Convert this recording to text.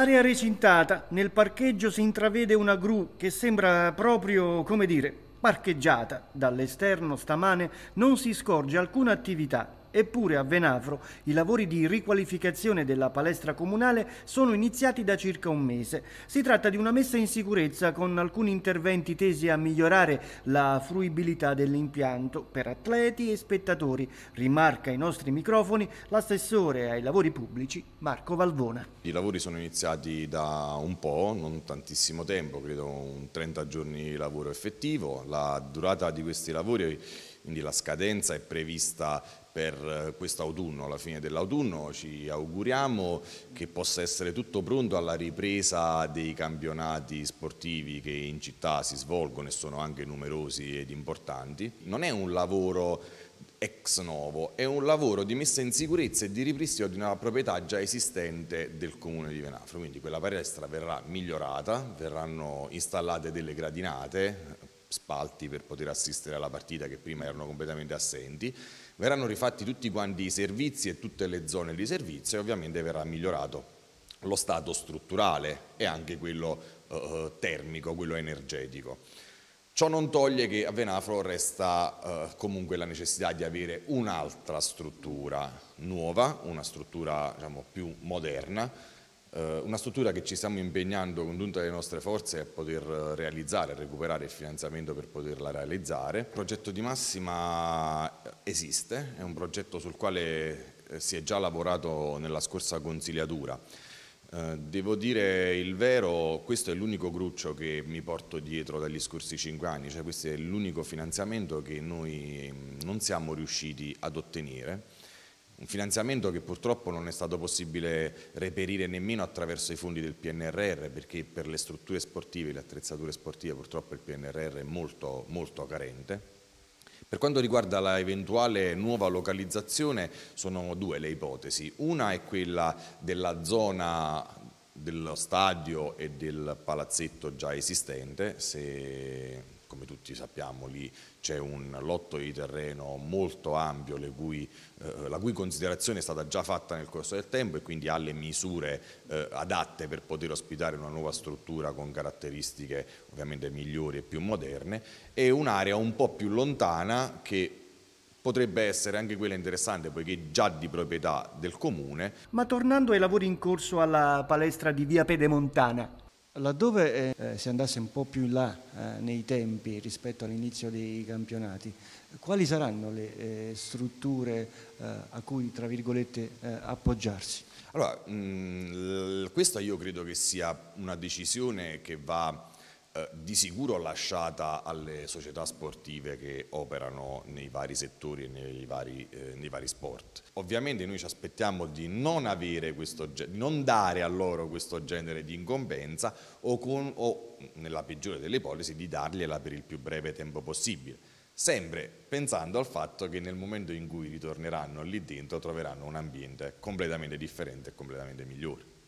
Area recintata, nel parcheggio si intravede una gru che sembra proprio, come dire, parcheggiata. Dall'esterno stamane non si scorge alcuna attività. Eppure a Venafro i lavori di riqualificazione della palestra comunale sono iniziati da circa un mese. Si tratta di una messa in sicurezza con alcuni interventi tesi a migliorare la fruibilità dell'impianto per atleti e spettatori, rimarca ai nostri microfoni l'assessore ai lavori pubblici Marco Valvona. I lavori sono iniziati da un po', non tantissimo tempo, credo un 30 giorni di lavoro effettivo. La durata di questi lavori quindi la scadenza è prevista per eh, quest'autunno, alla fine dell'autunno ci auguriamo che possa essere tutto pronto alla ripresa dei campionati sportivi che in città si svolgono e sono anche numerosi ed importanti. Non è un lavoro ex novo, è un lavoro di messa in sicurezza e di ripristino di una proprietà già esistente del comune di Venafro, quindi quella palestra verrà migliorata, verranno installate delle gradinate spalti per poter assistere alla partita che prima erano completamente assenti, verranno rifatti tutti quanti i servizi e tutte le zone di servizio e ovviamente verrà migliorato lo stato strutturale e anche quello eh, eh termico, quello energetico. Ciò non toglie che a Venafro resta eh, comunque la necessità di avere un'altra struttura nuova, una struttura diciamo, più moderna, eh, una struttura che ci stiamo impegnando con tutte le nostre forze a poter eh, realizzare, a recuperare il finanziamento per poterla realizzare. Il progetto di Massima esiste, è un progetto sul quale eh, si è già lavorato nella scorsa consigliatura. Devo dire il vero, questo è l'unico gruccio che mi porto dietro dagli scorsi cinque anni, cioè questo è l'unico finanziamento che noi mm, non siamo riusciti ad ottenere un finanziamento che purtroppo non è stato possibile reperire nemmeno attraverso i fondi del PNRR perché per le strutture sportive, le attrezzature sportive purtroppo il PNRR è molto, molto carente. Per quanto riguarda la eventuale nuova localizzazione sono due le ipotesi, una è quella della zona dello stadio e del palazzetto già esistente, se come tutti sappiamo lì c'è un lotto di terreno molto ampio cui, eh, la cui considerazione è stata già fatta nel corso del tempo e quindi ha le misure eh, adatte per poter ospitare una nuova struttura con caratteristiche ovviamente migliori e più moderne e un'area un po' più lontana che potrebbe essere anche quella interessante poiché già di proprietà del comune. Ma tornando ai lavori in corso alla palestra di via Pedemontana, Laddove eh, eh, si andasse un po' più in là eh, nei tempi rispetto all'inizio dei campionati, quali saranno le eh, strutture eh, a cui, tra virgolette, eh, appoggiarsi? Allora, mh, mm, questa io credo che sia una decisione che va eh, di sicuro lasciata alle società sportive che operano nei vari settori e nei vari, eh, nei vari sport. Ovviamente noi ci aspettiamo di non, questo, di non, dare a loro questo genere di incompensa o, con, o nella peggiore delle ipotesi di dargliela per il più breve tempo possibile. Sempre pensando al fatto che nel momento in cui ritorneranno lì dentro troveranno un ambiente completamente differente e completamente migliore.